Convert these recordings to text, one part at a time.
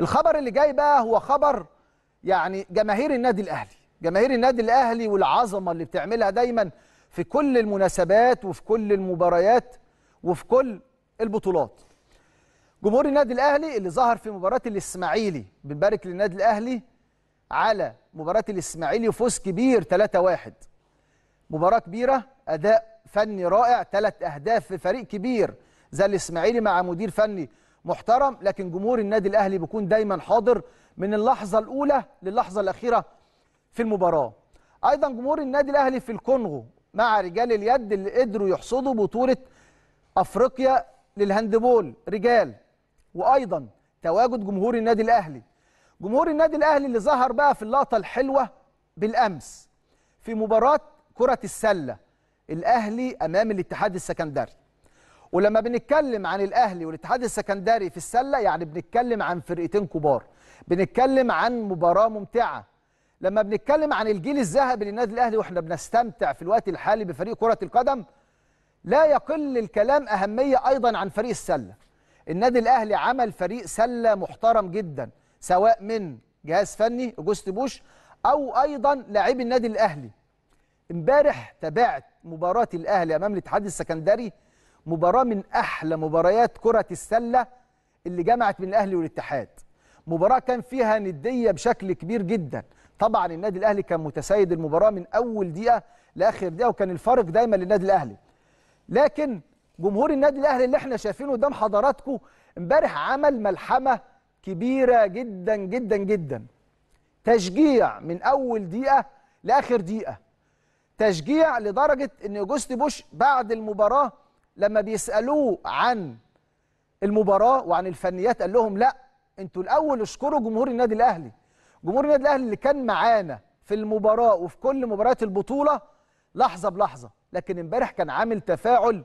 الخبر اللي جاي بقى هو خبر يعني جماهير النادي الاهلي جماهير النادي الاهلي والعظمه اللي بتعملها دايما في كل المناسبات وفي كل المباريات وفي كل البطولات جمهور النادي الاهلي اللي ظهر في مباراه الاسماعيلي بنبارك للنادي الاهلي على مباراه الاسماعيلي وفوز كبير 3-1 مباراه كبيره اداء فني رائع ثلاث اهداف في فريق كبير زي الاسماعيلي مع مدير فني محترم لكن جمهور النادي الاهلي بيكون دايما حاضر من اللحظه الاولى للحظه الاخيره في المباراه ايضا جمهور النادي الاهلي في الكونغو مع رجال اليد اللي قدروا يحصدوا بطوله افريقيا للهاندبول رجال وايضا تواجد جمهور النادي الاهلي جمهور النادي الاهلي اللي ظهر بقى في اللقطه الحلوه بالامس في مباراه كره السله الاهلي امام الاتحاد السكندري ولما بنتكلم عن الاهلي والاتحاد السكندري في السله يعني بنتكلم عن فرقتين كبار بنتكلم عن مباراه ممتعه لما بنتكلم عن الجيل الذهبي للنادي الاهلي واحنا بنستمتع في الوقت الحالي بفريق كره القدم لا يقل الكلام اهميه ايضا عن فريق السله النادي الاهلي عمل فريق سله محترم جدا سواء من جهاز فني جوست بوش او ايضا لاعبي النادي الاهلي امبارح تابعت مباراه الاهلي امام الاتحاد السكندري مباراه من احلى مباريات كره السله اللي جمعت بين الاهلي والاتحاد مباراه كان فيها نديه بشكل كبير جدا طبعا النادي الاهلي كان متسيد المباراه من اول دقيقه لاخر دقيقه وكان الفارق دايما للنادي الاهلي لكن جمهور النادي الاهلي اللي احنا شايفينه قدام حضراتكم امبارح عمل ملحمه كبيره جدا جدا جدا تشجيع من اول دقيقه لاخر دقيقه تشجيع لدرجه ان جوست بوش بعد المباراه لما بيسالوه عن المباراه وعن الفنيات قال لهم لا انتوا الاول اشكروا جمهور النادي الاهلي جمهور النادي الاهلي اللي كان معانا في المباراه وفي كل مباريات البطوله لحظه بلحظه لكن امبارح كان عامل تفاعل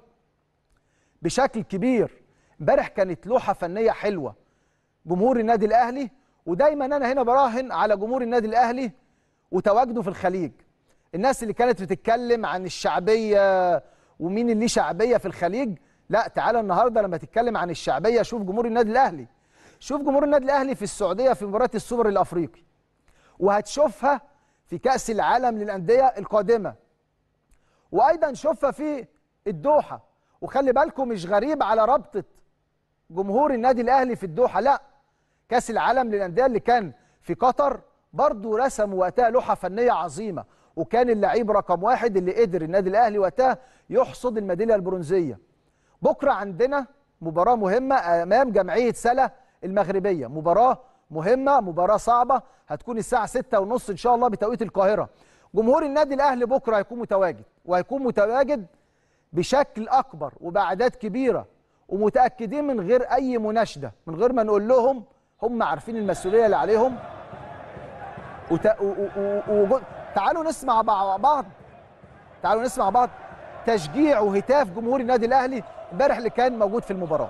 بشكل كبير امبارح كانت لوحه فنيه حلوه جمهور النادي الاهلي ودايما انا هنا براهن على جمهور النادي الاهلي وتواجده في الخليج الناس اللي كانت بتتكلم عن الشعبيه ومين اللي شعبيه في الخليج لا تعالى النهارده لما تتكلم عن الشعبيه شوف جمهور النادي الاهلي شوف جمهور النادي الاهلي في السعوديه في مباراه السوبر الافريقي وهتشوفها في كاس العالم للانديه القادمه وايضا شوفها في الدوحه وخلي بالكم مش غريب على رابطه جمهور النادي الاهلي في الدوحه لا كاس العالم للانديه اللي كان في قطر برضه رسموا وقتها لوحه فنيه عظيمه وكان اللعيب رقم واحد اللي قدر النادي الاهلي وقتها يحصد الميداليه البرونزيه بكره عندنا مباراه مهمه امام جمعيه سلا المغربيه مباراه مهمه مباراه صعبه هتكون الساعه 6:30 ان شاء الله بتوقيت القاهره جمهور النادي الاهلي بكره هيكون متواجد وهيكون متواجد بشكل اكبر وباعداد كبيره ومتاكدين من غير اي مناشده من غير ما نقول لهم هم عارفين المسؤوليه اللي عليهم وت... و... و... و... تعالوا نسمع مع بعض تعالوا نسمع بعض تشجيع وهتاف جمهور النادي الاهلي امبارح اللي كان موجود في المباراه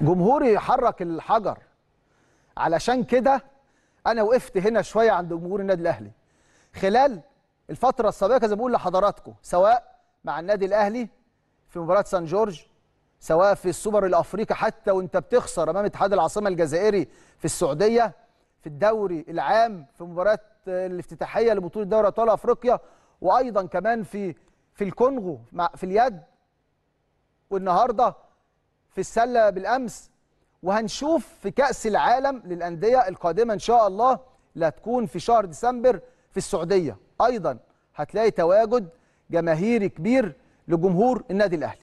جمهوري حرك الحجر علشان كده انا وقفت هنا شويه عند جمهور النادي الاهلي خلال الفترة السابقة زي ما بقول لحضراتكم سواء مع النادي الأهلي في مباراة سان جورج سواء في السوبر الأفريقي حتى وأنت بتخسر أمام اتحاد العاصمة الجزائري في السعودية في الدوري العام في مباراة الافتتاحية لبطولة دوري أبطال أفريقيا وأيضا كمان في في الكونغو في اليد والنهارده في السله بالامس وهنشوف في كاس العالم للانديه القادمه ان شاء الله اللي هتكون في شهر ديسمبر في السعوديه ايضا هتلاقي تواجد جماهيري كبير لجمهور النادي الاهلي